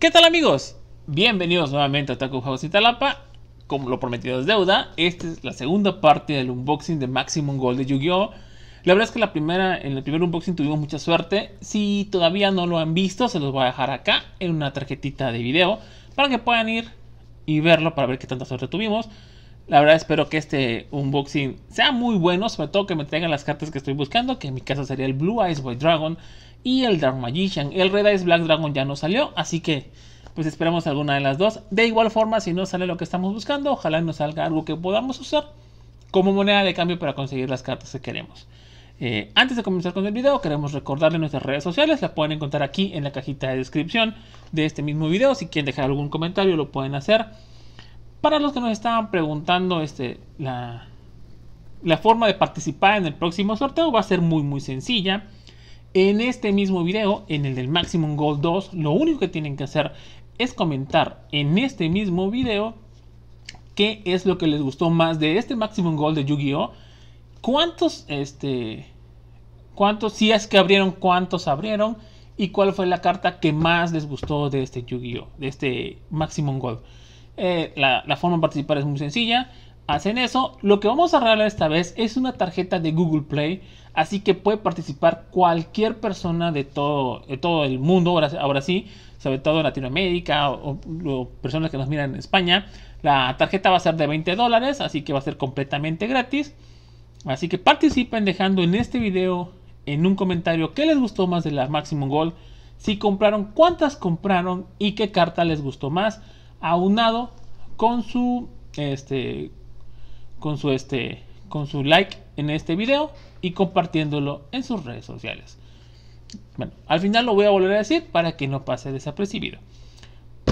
¿Qué tal amigos? Bienvenidos nuevamente a Taco House Italapa. Como lo prometido es deuda, esta es la segunda parte del unboxing de Maximum Gold de Yu-Gi-Oh! La verdad es que la primera, en el primer unboxing tuvimos mucha suerte. Si todavía no lo han visto, se los voy a dejar acá en una tarjetita de video para que puedan ir y verlo para ver qué tanta suerte tuvimos. La verdad espero que este unboxing sea muy bueno, sobre todo que me traigan las cartas que estoy buscando, que en mi caso sería el Blue Eyes White Dragon y el Dark Magician. El Red Eyes Black Dragon ya no salió, así que pues esperamos alguna de las dos. De igual forma, si no sale lo que estamos buscando, ojalá nos salga algo que podamos usar como moneda de cambio para conseguir las cartas que queremos. Eh, antes de comenzar con el video, queremos recordarle nuestras redes sociales. La pueden encontrar aquí en la cajita de descripción de este mismo video. Si quieren dejar algún comentario, lo pueden hacer. Para los que nos estaban preguntando, este, la, forma de participar en el próximo sorteo va a ser muy muy sencilla. En este mismo video, en el del Maximum Gold 2, lo único que tienen que hacer es comentar en este mismo video qué es lo que les gustó más de este Maximum Gold de Yu-Gi-Oh! ¿Cuántos, este, cuántos, si es que abrieron, cuántos abrieron? ¿Y cuál fue la carta que más les gustó de este Yu-Gi-Oh! De este Maximum Gold. Eh, la, forma de participar es muy sencilla. Hacen eso. Lo que vamos a regalar esta vez es una tarjeta de Google Play. Así que puede participar cualquier persona de todo, el mundo. Ahora, sí, sobre todo Latinoamérica o, personas que nos miran en España. La tarjeta va a ser de 20 dólares. Así que va a ser completamente gratis. Así que participen dejando en este video, en un comentario, qué les gustó más de la Maximum Gold. Si compraron, cuántas compraron y qué carta les gustó más aunado con su este con su este con su like en este video y compartiéndolo en sus redes sociales. Bueno, al final lo voy a volver a decir para que no pase desapercibido.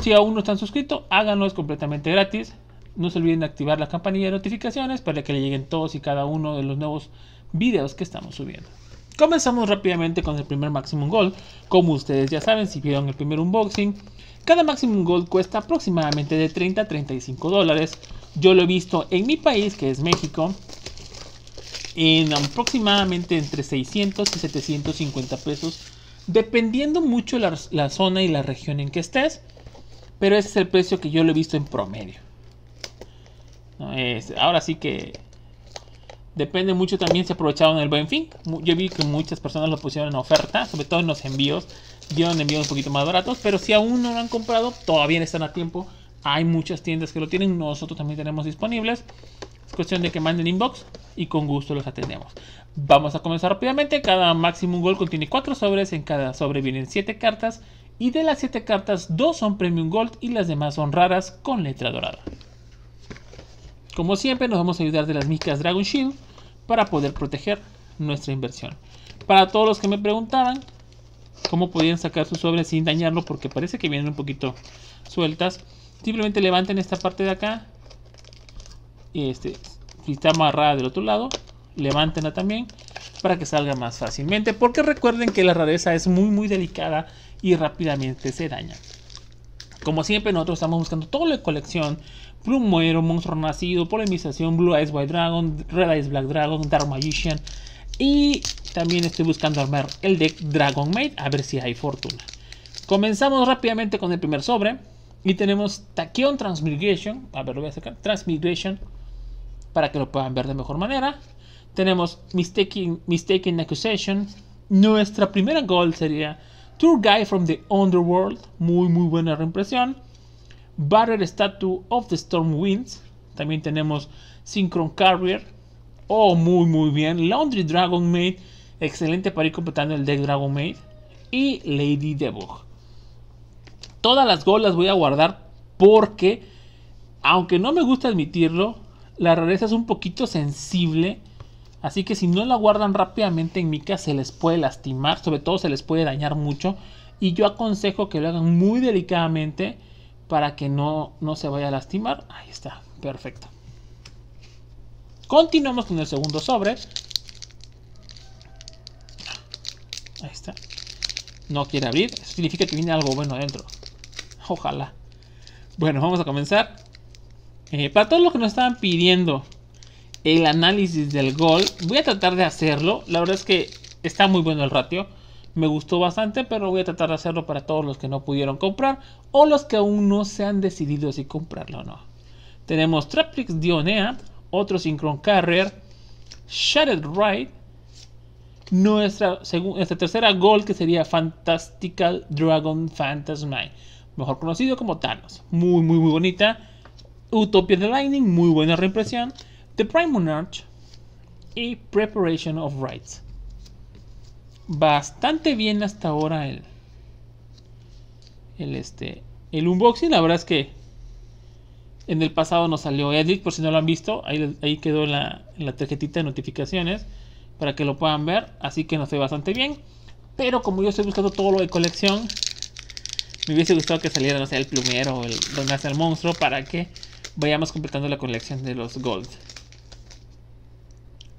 Si aún no están suscritos, háganlo, es completamente gratis. No se olviden de activar la campanilla de notificaciones para que le lleguen todos y cada uno de los nuevos videos que estamos subiendo. Comenzamos rápidamente con el primer Maximum Gold. Como ustedes ya saben, si vieron el primer unboxing, cada Maximum Gold cuesta aproximadamente de 30 a 35 dólares. Yo lo he visto en mi país, que es México, en aproximadamente entre 600 y 750 pesos, dependiendo mucho la, zona y la región en que estés. Pero ese es el precio que yo lo he visto en promedio. ahora sí que depende mucho también si aprovecharon el buen fin. Yo vi que muchas personas lo pusieron en oferta, sobre todo en los envíos. Dieron envíos un poquito más baratos, pero si aún no lo han comprado, todavía están a tiempo. Hay muchas tiendas que lo tienen, nosotros también tenemos disponibles. Es cuestión de que manden inbox y con gusto los atendemos. Vamos a comenzar rápidamente. Cada Maximum Gold contiene 4 sobres, en cada sobre vienen 7 cartas. Y de las 7 cartas, 2 son Premium Gold y las demás son raras con letra dorada. Como siempre, nos vamos a ayudar de las micas Dragon Shield para poder proteger nuestra inversión. Para todos los que me preguntaban cómo podían sacar sus sobre sin dañarlo, porque parece que vienen un poquito sueltas, simplemente levanten esta parte de acá. Este, si está amarrada del otro lado, levántenla también para que salga más fácilmente. Porque recuerden que la rareza es muy muy delicada y rápidamente se daña. Como siempre, nosotros estamos buscando toda la colección. Plumero, Monstruo Nacido, Polemización, Blue Eyes White Dragon, Red Eyes Black Dragon, Dark Magician. Y también estoy buscando armar el deck Dragon Maid, a ver si hay fortuna. Comenzamos rápidamente con el primer sobre. Y tenemos Taquion Transmigration. A ver, lo voy a sacar. Transmigration. Para que lo puedan ver de mejor manera. Tenemos Mistaken, Mistaken Accusation. Nuestra primera goal sería Tour Guy from the Underworld, muy muy buena reimpresión. Barrier Statue of the Storm Winds, también tenemos Synchron Carrier, oh muy muy bien. Laundry Dragon Maid, excelente para ir completando el deck Dragon Maid. Y Lady Debug. Todas las golas voy a guardar porque, aunque no me gusta admitirlo, la rareza es un poquito sensible Así que si no la guardan rápidamente en mica se les puede lastimar, sobre todo se les puede dañar mucho. Y yo aconsejo que lo hagan muy delicadamente para que no, no se vaya a lastimar. Ahí está, perfecto. Continuamos con el segundo sobre. Ahí está. No quiere abrir. Eso significa que viene algo bueno adentro. Ojalá. Bueno, vamos a comenzar. Eh, para todos los que nos estaban pidiendo el análisis del gol. Voy a tratar de hacerlo. La verdad es que está muy bueno el ratio. Me gustó bastante, pero voy a tratar de hacerlo para todos los que no pudieron comprar o los que aún no se han decidido si comprarlo o no. Tenemos Traplix Dionea, otro Synchron Carrier, Shattered Ride, nuestra, nuestra tercera gol que sería Fantastical Dragon Phantasmite, mejor conocido como Thanos. Muy, muy, muy bonita. Utopia de Lightning, muy buena reimpresión. The Prime Monarch y Preparation of Rights. Bastante bien hasta ahora el, el, este, el unboxing. La verdad es que en el pasado nos salió Edit, por si no lo han visto. Ahí, quedó la, tarjetita de notificaciones para que lo puedan ver. Así que nos fue bastante bien. Pero como yo estoy buscando todo lo de colección, me hubiese gustado que saliera, no sé, el plumero o el, donde hace el monstruo para que vayamos completando la colección de los Golds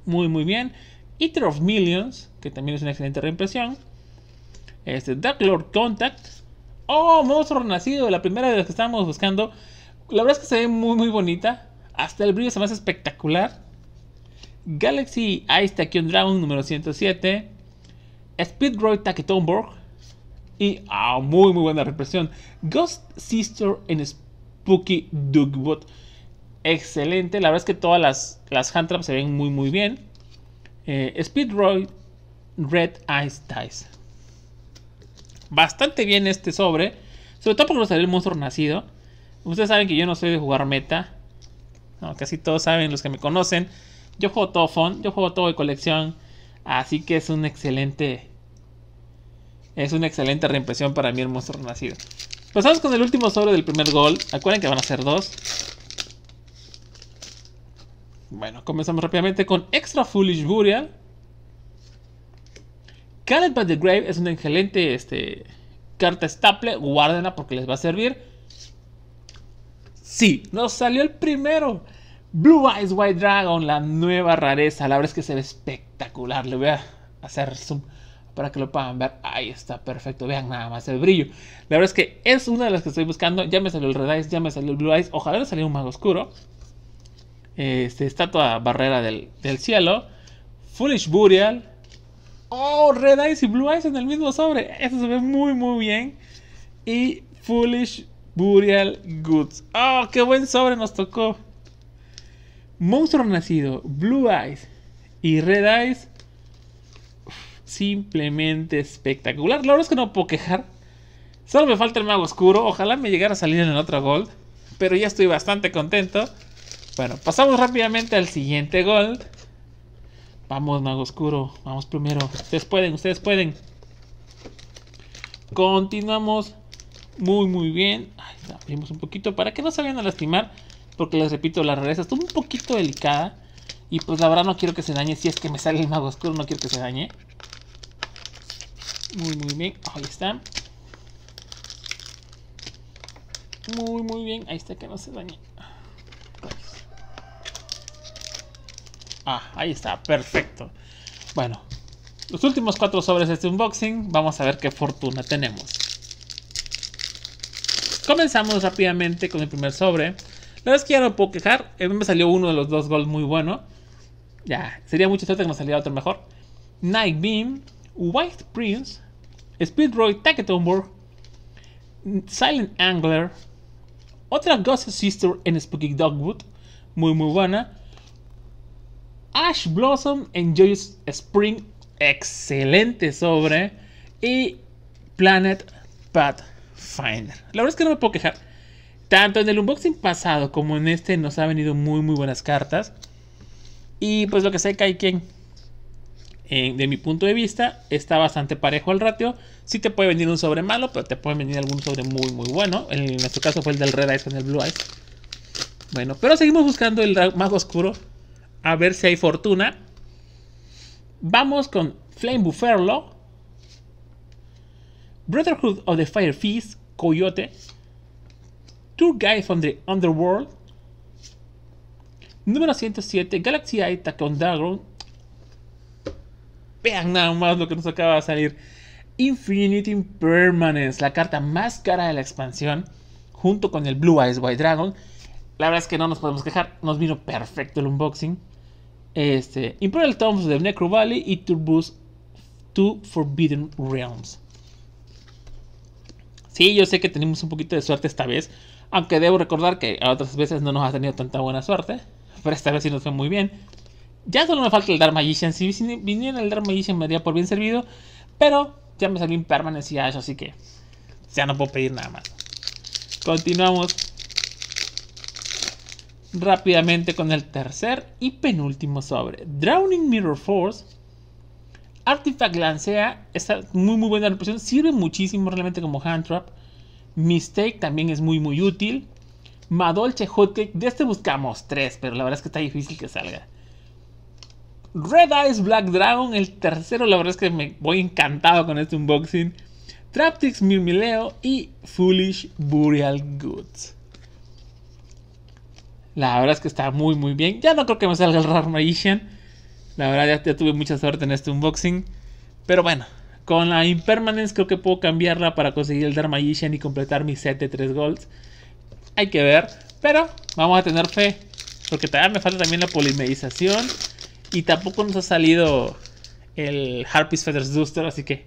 muy muy bien. Eater of Millions, que también es una excelente reimpresión. Este, Dark Lord Contact. Oh, monstruo renacido, la primera de las que estábamos buscando. La verdad es que se ve muy muy bonita. Hasta el brillo se me hace espectacular. Galaxy Ice Tachyon Dragon número 107. Speedroid Taketonborg. Y ah, muy muy buena represión. Ghost Sister en Spooky Dugbot excelente. La verdad es que todas las, las hand traps se ven muy, muy bien. Eh, Speedroid Red Ice Dice. Bastante bien este sobre. Sobre todo porque nos salió el monstruo nacido. Ustedes saben que yo no soy de jugar meta. casi todos saben, los que me conocen. Yo juego todo fond yo juego todo de colección. Así que es un excelente. Es una excelente reimpresión para mí el monstruo nacido. Pasamos con el último sobre del primer gol. Acuerden que van a ser dos. Bueno, comenzamos rápidamente con Extra Foolish Burial. Caled by the Grave es una excelente este, carta estable. Guárdenla porque les va a servir. Sí, nos salió el primero. Blue Eyes White Dragon, la nueva rareza. La verdad es que se ve espectacular. Le voy a hacer zoom para que lo puedan ver. Ahí está, perfecto. Vean nada más el brillo. La verdad es que es una de las que estoy buscando. Ya me salió el Red Eyes, ya me salió el Blue Eyes. Ojalá le saliera un mago oscuro este, Estatua Barrera del, Cielo, Foolish Burial, oh, Red Eyes y Blue Eyes en el mismo sobre, eso se ve muy muy bien, y Foolish Burial Goods, oh, qué buen sobre nos tocó. Monstruo Nacido, Blue Eyes y Red Eyes, simplemente espectacular. La verdad es que no puedo quejar. Solo me falta el mago oscuro. Ojalá me llegara a salir en el otro gold. Pero ya estoy bastante contento. Bueno, pasamos rápidamente al siguiente gol. Vamos, Mago Oscuro. Vamos primero. Ustedes pueden, ustedes pueden. Continuamos muy, muy bien. Ahí abrimos un poquito para que no se vayan a lastimar. Porque les repito, la realeza está un poquito delicada. Y pues la verdad no quiero que se dañe. Si es que me sale el mago oscuro, no quiero que se dañe. Muy, muy bien. Ahí está. Muy, muy bien. Ahí está, que no se dañe. Ah, ahí está, perfecto. Bueno, los últimos cuatro sobres de este unboxing, vamos a ver qué fortuna tenemos. Comenzamos rápidamente con el primer sobre. La verdad es que ya no puedo quejar, me salió uno de los dos gold muy bueno. Ya, sería mucho suerte que me saliera otro mejor. Night Beam, White Prince, Speedroid Tacketonborg, Silent Angler, otra Ghost Sister en Spooky Dogwood, muy muy buena. Ash Blossom enjoys Spring, excelente sobre. Y Planet Pathfinder. La verdad es que no me puedo quejar. Tanto en el unboxing pasado como en este nos han venido muy muy buenas cartas. Y pues lo que sé que hay quien, de mi punto de vista, está bastante parejo al ratio. Sí te puede venir un sobre malo, pero te puede venir algún sobre muy muy bueno. En nuestro caso fue el del Red Eyes con el Blue Eyes. Bueno, pero seguimos buscando el más oscuro a ver si hay fortuna. Vamos con Flame Buffalo. Brotherhood of the Fire Feast. Coyote, Two Guys from the Underworld, número 107, Galaxy Eye Tacon Dragon. Vean nada más lo que nos acaba de salir. Infinity Permanence, la carta más cara de la expansión, junto con el Blue Eyes White Dragon. La verdad es que no nos podemos quejar, nos vino perfecto el unboxing. Este, Imperial Tombs de Necro Valley y Turbos Two Forbidden Realms. Sí, yo sé que tenemos un poquito de suerte esta vez. Aunque debo recordar que otras veces no nos ha tenido tanta buena suerte. Pero esta vez sí nos fue muy bien. Ya solo me falta el Dark Magician. Si viniera el Dark Magician me haría por bien servido. Pero ya me salió impermanencia eso, así que ya no puedo pedir nada más. Continuamos rápidamente con el tercer y penúltimo sobre. Drowning Mirror Force. Artifact lancea. Está muy muy buena la Sirve muchísimo realmente como hand trap. Mistake también es muy muy útil. Madolche Hotcake. De este buscamos tres. Pero la verdad es que está difícil que salga. Red Eyes Black Dragon. El tercero. La verdad es que me voy encantado con este unboxing. Traptix Mirmileo y Foolish Burial Goods. La verdad es que está muy, muy bien. Ya no creo que me salga el Dark Magician. La verdad, ya, tuve mucha suerte en este unboxing. Pero bueno, con la Impermanence creo que puedo cambiarla para conseguir el Dark Magician y completar mi set de 3 golds. Hay que ver. Pero vamos a tener fe. Porque todavía me falta también la polimerización. Y tampoco nos ha salido el Harpy's Feathers Duster. Así que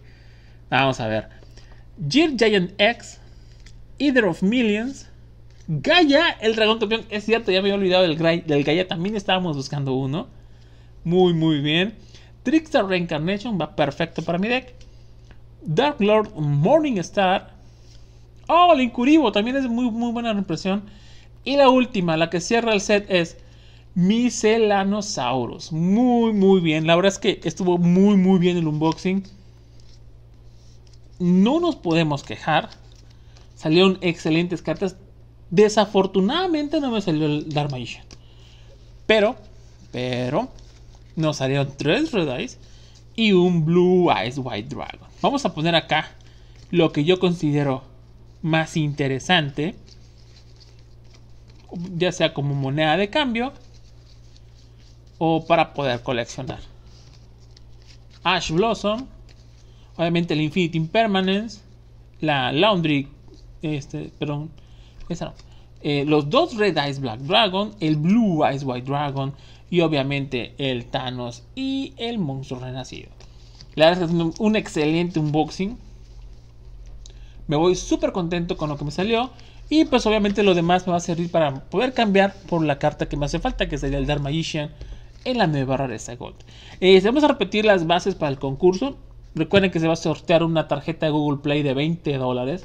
vamos a ver. Gear Giant X. Either of Millions. Gaia, el dragón campeón. Es cierto, ya me había olvidado del, del Gaia. También estábamos buscando uno. Muy, muy bien. Trickster Reincarnation va perfecto para mi deck. Dark Lord Morningstar. Oh, el Incuribo también es muy, muy buena impresión. Y la última, la que cierra el set es Micelanosaurus. Muy, muy bien. La verdad es que estuvo muy, muy bien el unboxing. No nos podemos quejar. Salieron excelentes cartas. Desafortunadamente no me salió el Dark Magician. Pero, pero, nos salieron tres Red Eyes y un Blue Eyes White Dragon. Vamos a poner acá lo que yo considero más interesante. Ya sea como moneda de cambio o para poder coleccionar. Ash Blossom. Obviamente el Infinite Impermanence. La Laundry. Este, perdón eh, los dos Red Eyes Black Dragon, el Blue Eyes White Dragon y obviamente el Thanos y el monstruo renacido. La verdad es que es un excelente unboxing. Me voy súper contento con lo que me salió. Y pues obviamente lo demás me va a servir para poder cambiar por la carta que me hace falta, que sería el Dark Magician en la nueva rareza Gold. Eh, vamos a repetir las bases para el concurso. Recuerden que se va a sortear una tarjeta de Google Play de 20 dólares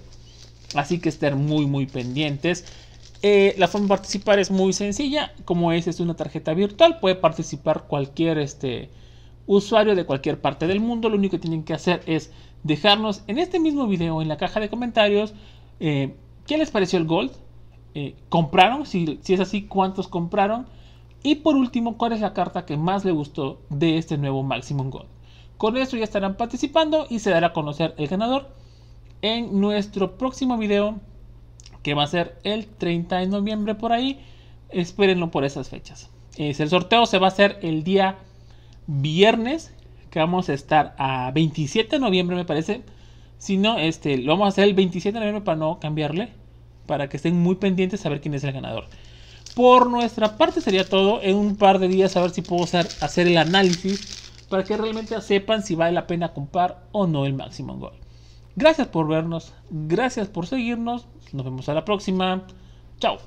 Así que estén muy muy pendientes. Eh, la forma de participar es muy sencilla. Como es, es una tarjeta virtual. Puede participar cualquier este, usuario de cualquier parte del mundo. Lo único que tienen que hacer es dejarnos en este mismo video, en la caja de comentarios, eh, qué les pareció el Gold. Eh, ¿Compraron? Si, es así, ¿cuántos compraron? Y por último, ¿cuál es la carta que más le gustó de este nuevo Maximum Gold? Con esto ya estarán participando y se dará a conocer el ganador en nuestro próximo video que va a ser el 30 de noviembre por ahí. Espérenlo por esas fechas. el sorteo se va a hacer el día viernes, que vamos a estar a 27 de noviembre me parece. Si no, este, lo vamos a hacer el 27 de noviembre para no cambiarle, para que estén muy pendientes a ver quién es el ganador. Por nuestra parte sería todo. En un par de días a ver si puedo hacer, el análisis para que realmente sepan si vale la pena comprar o no el máximo gol. Gracias por vernos, gracias por seguirnos, nos vemos a la próxima, chao.